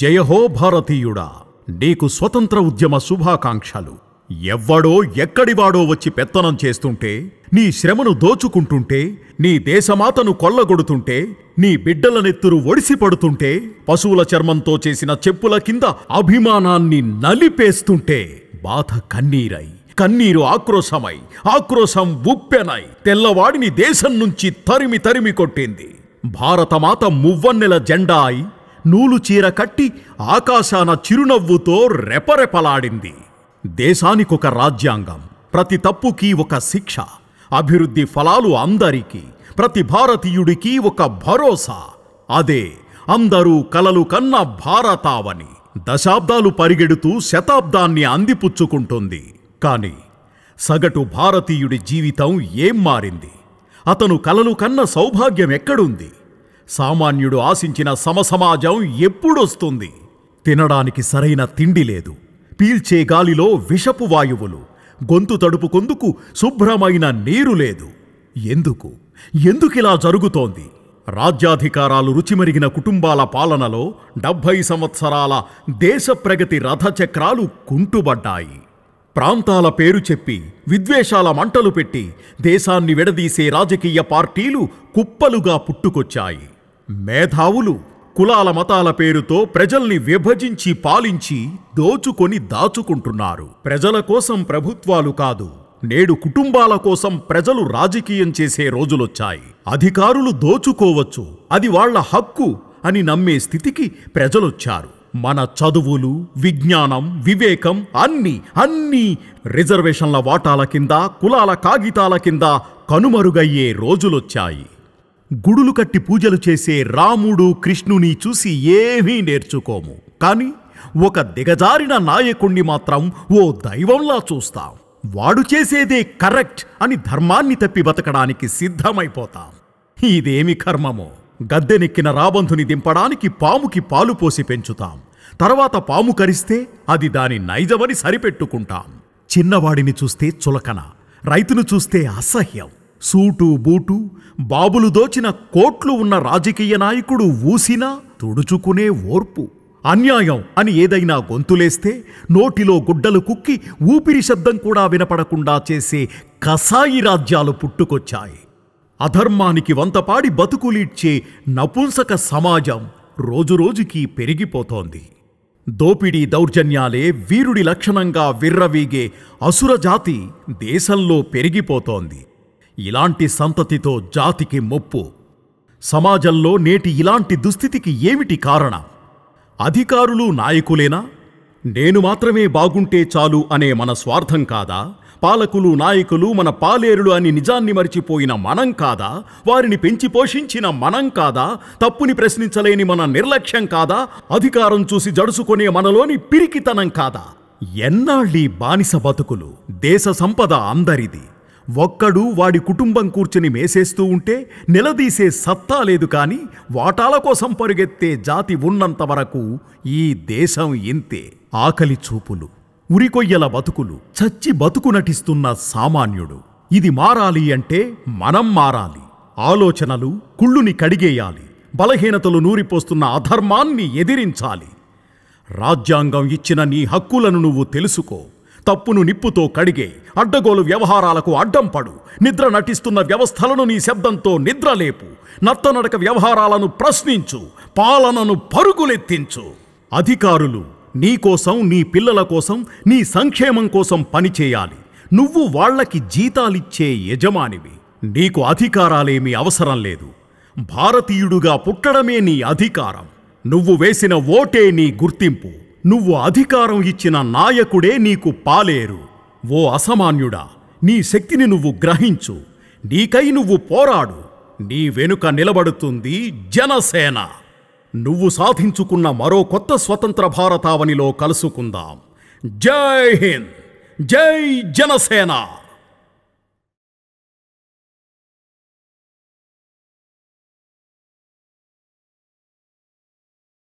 జయహో భారతీయుడా నీకు స్వతంత్ర ఉద్యమ శుభాకాంక్షలు ఎవ్వడో ఎక్కడివాడో వచ్చి పెత్తనం చేస్తుంటే నీ శ్రమను దోచుకుంటుంటే నీ దేశమాతను కొల్లగొడుతుంటే నీ బిడ్డల నెత్తురు ఒడిసి పడుతుంటే పశువుల చర్మంతో చేసిన చెప్పుల కింద అభిమానాన్ని నలిపేస్తుంటే బాధ కన్నీరై కన్నీరు ఆక్రోశమై ఆక్రోశం ఉప్పెనై తెల్లవాడిని దేశం నుంచి తరిమి తరిమి కొట్టింది భారతమాత మువ్వన్నెల జెండా అయి నూలు చీర కట్టి ఆకాశాన చిరునవ్వుతో రెపరెపలాడింది దేశానికొక రాజ్యాంగం ప్రతి తప్పుకి ఒక శిక్ష అభివృద్ధి ఫలాలు అందరికీ ప్రతి భారతీయుడికి ఒక భరోసా అదే అందరూ కలలు కన్న భారతావని దశాబ్దాలు పరిగెడుతూ శతాబ్దాన్ని అందిపుచ్చుకుంటుంది కాని సగటు భారతీయుడి జీవితం ఏం మారింది అతను కలలు కన్న సౌభాగ్యం ఎక్కడుంది సామాన్యుడు ఆశించిన సమసమాజం ఎప్పుడొస్తుంది తినడానికి సరైన తిండి లేదు పీల్చే గాలిలో విషపు వాయువులు గొంతు తడుపుకొందుకు శుభ్రమైన నీరు లేదు ఎందుకు ఎందుకిలా జరుగుతోంది రాజ్యాధికారాలు రుచిమరిగిన కుటుంబాల పాలనలో డెబ్భై సంవత్సరాల దేశ ప్రగతి రథచక్రాలు కుంటుబడ్డాయి ప్రాంతాల పేరు చెప్పి విద్వేషాల మంటలు పెట్టి దేశాన్ని విడదీసే రాజకీయ పార్టీలు కుప్పలుగా పుట్టుకొచ్చాయి మేధావులు కులాల మతాల పేరుతో ప్రజల్ని విభజించి పాలించి దోచుకొని దాచుకుంటున్నారు ప్రజల కోసం ప్రభుత్వాలు కాదు నేడు కుటుంబాల కోసం ప్రజలు రాజకీయం చేసే రోజులొచ్చాయి అధికారులు దోచుకోవచ్చు అది వాళ్ల హక్కు అని నమ్మే స్థితికి ప్రజలొచ్చారు మన చదువులు విజ్ఞానం వివేకం అన్ని అన్ని రిజర్వేషన్ల వాటాల కింద కులాల కాగితాల కింద కనుమరుగయ్యే రోజులొచ్చాయి గుడులు కట్టి పూజలు చేసే రాముడు కృష్ణుని చూసి ఏమీ నేర్చుకోము కానీ ఒక దిగజారిన నాయకుణ్ణి మాత్రం ఓ దైవంలా చూస్తాం వాడు చేసేదే కరెక్ట్ అని ధర్మాన్ని తప్పి బతకడానికి సిద్ధమైపోతాం ఇదేమి కర్మమో గద్దెనెక్కిన రాబంధుని దింపడానికి పాముకి పాలు పోసి పెంచుతాం తర్వాత పాము కరిస్తే అది దాని నైజమని సరిపెట్టుకుంటాం చిన్నవాడిని చూస్తే చులకన రైతును చూస్తే అసహ్యం సూటు బూటు బాబులు దోచిన కోట్లు ఉన్న రాజకీయ నాయకుడు ఊసినా తుడుచుకునే ఓర్పు అన్యాయం అని ఏదైనా గొంతులేస్తే నోటిలో గుడ్డలు కుక్కి ఊపిరి శబ్దం కూడా వినపడకుండా చేసే కసాయి రాజ్యాలు పుట్టుకొచ్చాయి అధర్మానికి వంతపాడి బతుకులీడ్చే నపుంసక సమాజం రోజురోజుకీ పెరిగిపోతోంది దోపిడీ దౌర్జన్యాలే వీరుడి లక్షణంగా విర్రవీగే అసురజాతి దేశంలో పెరిగిపోతోంది ఇలాంటి సంతతితో జాతికి ముప్పు సమాజంలో నేటి ఇలాంటి దుస్థితికి ఏమిటి కారణం అధికారులు నాయకులేనా నేను మాత్రమే బాగుంటే చాలు అనే మన స్వార్థం కాదా పాలకులు నాయకులు మన పాలేరులు అని నిజాన్ని మరిచిపోయిన మనం కాదా వారిని పెంచి పోషించిన మనం కాదా తప్పుని ప్రశ్నించలేని మన నిర్లక్ష్యం కాదా అధికారం చూసి జడుసుకునే మనలోని పిరికితనం కాదా ఎన్నాళ్ళీ బానిస బతుకులు దేశ సంపద అందరిది ఒక్కడు వాడి కుటుంబం కూర్చుని మేసేస్తూ ఉంటే నిలదీసే సత్తా లేదు కానీ వాటాల కోసం పరుగెత్తే జాతి ఉన్నంత వరకు ఈ దేశం ఇంతే ఆకలి చూపులు ఉరికొయ్యల బతుకులు చచ్చి బతుకు నటిస్తున్న సామాన్యుడు ఇది మారాలి అంటే మనం మారాలి ఆలోచనలు కుళ్ళుని కడిగేయాలి బలహీనతలు నూరిపోస్తున్న అధర్మాన్ని ఎదిరించాలి రాజ్యాంగం ఇచ్చిన నీ హక్కులను నువ్వు తెలుసుకో తప్పును నిప్పుతో కడిగే అడ్డగోలు వ్యవహారాలకు అడ్డం పడు నిద్ర నటిస్తున్న వ్యవస్థలను నీ శబ్దంతో నిద్రలేపు నత్తనడక వ్యవహారాలను ప్రశ్నించు పాలనను పరుగులెత్తించు అధికారులు నీకోసం నీ పిల్లల కోసం నీ సంక్షేమం కోసం పనిచేయాలి నువ్వు వాళ్లకి జీతాలిచ్చే యజమానివి నీకు అధికారాలేమీ అవసరం లేదు భారతీయుడుగా పుట్టడమే నీ అధికారం నువ్వు వేసిన ఓటే నీ గుర్తింపు నువ్వు అధికారం ఇచ్చిన నాయకుడే నీకు పాలేరు ఓ అసమాన్యుడా నీ శక్తిని నువ్వు గ్రహించు నీకై నువ్వు పోరాడు నీ వెనుక నిలబడుతుంది జనసేన నువ్వు సాధించుకున్న మరో కొత్త స్వతంత్ర భారతావనిలో కలుసుకుందాం జై హింద్ జై జనసేన